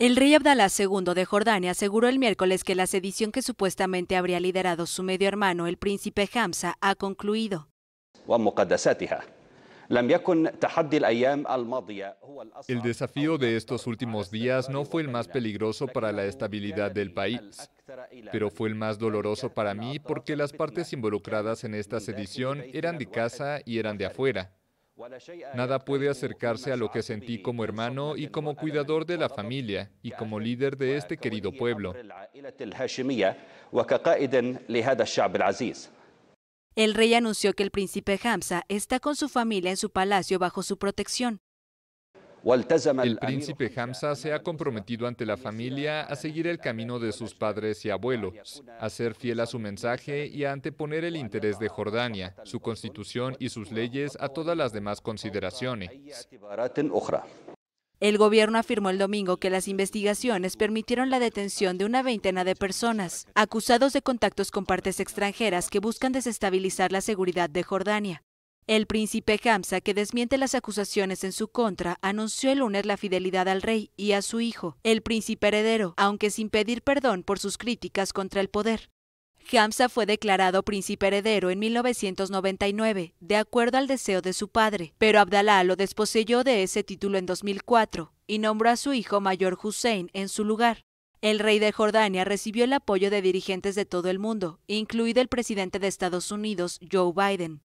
El rey Abdalá II de Jordania aseguró el miércoles que la sedición que supuestamente habría liderado su medio hermano, el príncipe Hamza, ha concluido. El desafío de estos últimos días no fue el más peligroso para la estabilidad del país, pero fue el más doloroso para mí porque las partes involucradas en esta sedición eran de casa y eran de afuera. Nada puede acercarse a lo que sentí como hermano y como cuidador de la familia y como líder de este querido pueblo. El rey anunció que el príncipe Hamza está con su familia en su palacio bajo su protección. El príncipe Hamza se ha comprometido ante la familia a seguir el camino de sus padres y abuelos, a ser fiel a su mensaje y a anteponer el interés de Jordania, su constitución y sus leyes a todas las demás consideraciones. El gobierno afirmó el domingo que las investigaciones permitieron la detención de una veintena de personas acusados de contactos con partes extranjeras que buscan desestabilizar la seguridad de Jordania. El príncipe Hamza, que desmiente las acusaciones en su contra, anunció el lunes la fidelidad al rey y a su hijo, el príncipe heredero, aunque sin pedir perdón por sus críticas contra el poder. Hamza fue declarado príncipe heredero en 1999, de acuerdo al deseo de su padre, pero Abdalá lo desposeyó de ese título en 2004 y nombró a su hijo mayor Hussein en su lugar. El rey de Jordania recibió el apoyo de dirigentes de todo el mundo, incluido el presidente de Estados Unidos, Joe Biden.